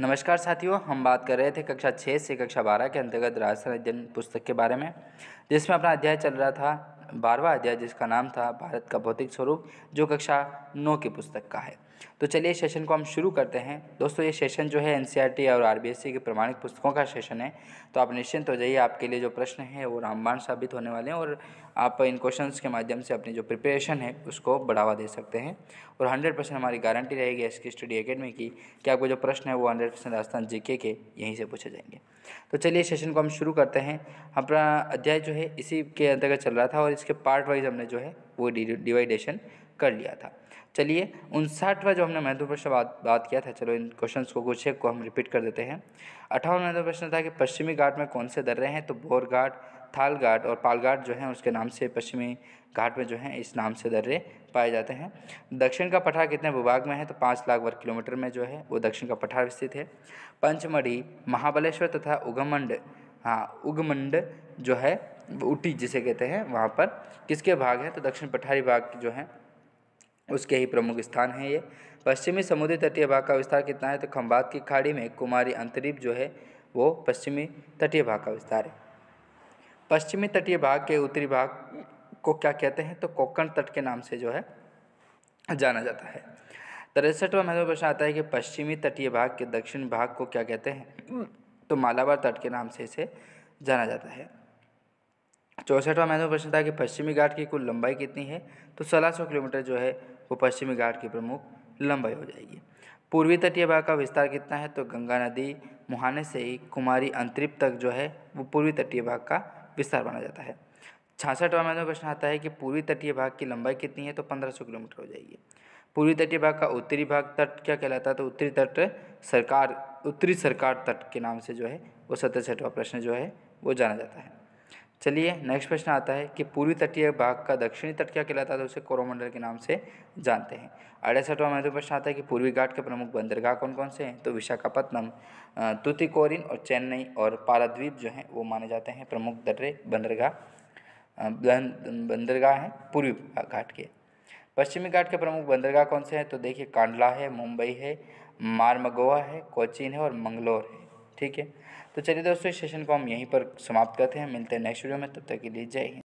नमस्कार साथियों हम बात कर रहे थे कक्षा छः से कक्षा बारह के अंतर्गत राजस्थान अध्ययन पुस्तक के बारे में जिसमें अपना अध्याय चल रहा था बारहवा अध्याय जिसका नाम था भारत का भौतिक स्वरूप जो कक्षा नौ की पुस्तक का है तो चलिए सेशन को हम शुरू करते हैं दोस्तों ये सेशन जो है एन e और आर के प्रमाणिक पुस्तकों का सेशन है तो आप निश्चिंत हो जाइए आपके लिए जो प्रश्न है वो रामबाण साबित होने वाले हैं और आप इन क्वेश्चन के माध्यम से अपनी जो प्रिपरेशन है उसको बढ़ावा दे सकते हैं और हंड्रेड परसेंट हमारी गारंटी रहेगी एस की स्टडी अकेडमी की कि आपको जो प्रश्न है वो हंड्रेड परसेंट राजस्थान जी के यहीं से पूछे जाएंगे तो चलिए सेशन को हम शुरू करते हैं अपना अध्याय जो है इसी के अंतर्गत चल रहा था और इस उसके पार्ट वाइज हमने जो है वो डिवाइडेशन कर लिया था चलिए उनसाठवा जो हमने महत्वपूर्ण प्रश्न बात बात किया था चलो इन क्वेश्चंस को कुछ एक को हम रिपीट कर देते हैं अठावन महत्वपूर्ण प्रश्न था कि पश्चिमी घाट में कौन से दर्रे हैं तो बोर घाट थाल घाट और पाल घाट जो है उसके नाम से पश्चिमी घाट में जो है इस नाम से दर्रे पाए जाते हैं दक्षिण का पठार कितने भूभाग में है तो पाँच लाख वर्ग किलोमीटर में जो है वो दक्षिण का पठार स्थित है पंचमढ़ी महाबलेश्वर तथा उगमंड हाँ उगमंड जो है ऊटी जिसे कहते हैं वहाँ पर किसके भाग हैं तो दक्षिण पठारी भाग जो हैं उसके ही प्रमुख स्थान हैं ये पश्चिमी समुद्री तटीय भाग का विस्तार कितना है तो खम्बात की खाड़ी में कुमारी अंतरीप जो है वो पश्चिमी तटीय भाग का विस्तार है पश्चिमी तटीय भाग के उत्तरी भाग को क्या कहते हैं तो कोकण तट के नाम से जो है जाना जाता है तिरसठवा महत्वपूर्ण प्रश्न आता है कि पश्चिमी तटीय भाग के दक्षिण भाग को क्या कहते हैं तो मालाबार तट के नाम से इसे जाना जाता है चौंसठवा महत्वपूर्ण प्रश्न था कि पश्चिमी घाट की कुल लंबाई कितनी है तो सोलह सौ किलोमीटर जो है वो पश्चिमी घाट की प्रमुख लंबाई हो जाएगी पूर्वी तटीय भाग का विस्तार कितना है तो गंगा नदी मुहाने से ही कुमारी अंतरिप तक जो है वो पूर्वी तटीय भाग का विस्तार माना जाता है छासठवा महत्व प्रश्न आता है कि पूर्वी तटीय भाग की लंबाई कितनी है तो पंद्रह सौ किलोमीटर हो जाएगी पूर्वी तटीय भाग का उत्तरी भाग तट क्या कहलाता है तो उत्तरी तट सरकार उत्तरी सरकार तट के नाम से जो है वो सतरछठवा प्रश्न जो है वो जाना जाता है चलिए नेक्स्ट प्रश्न आता है कि पूर्वी तटीय भाग का दक्षिणी तट क्या कहलाता है तो उसे कोरोमंडल के नाम से जानते हैं अड़सठवा महत्व प्रश्न आता है कि पूर्वी घाट के प्रमुख बंदरगाह कौन कौन से हैं तो विशाखापत्नम तुतिकोरिन और चेन्नई और पाराद्वीप जो हैं वो माने जाते हैं प्रमुख दर्रे बंदरगाह बंदरगाह हैं पूर्वी घाट के पश्चिमी घाट के प्रमुख बंदरगाह कौन से हैं तो देखिए कांडला है मुंबई है मारमगोवा है कोचीन है और मंगलोर है ठीक है तो चलिए दोस्तों इस सेशन को हम यहीं पर समाप्त करते हैं मिलते हैं नेक्स्ट वीडियो में तब तक के लिए जय हिंद